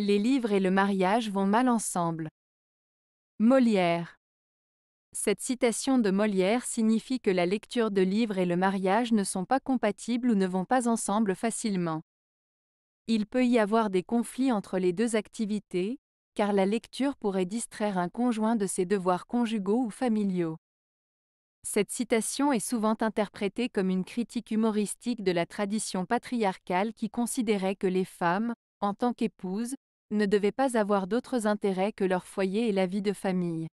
Les livres et le mariage vont mal ensemble. Molière. Cette citation de Molière signifie que la lecture de livres et le mariage ne sont pas compatibles ou ne vont pas ensemble facilement. Il peut y avoir des conflits entre les deux activités, car la lecture pourrait distraire un conjoint de ses devoirs conjugaux ou familiaux. Cette citation est souvent interprétée comme une critique humoristique de la tradition patriarcale qui considérait que les femmes, en tant qu'épouses, ne devaient pas avoir d'autres intérêts que leur foyer et la vie de famille.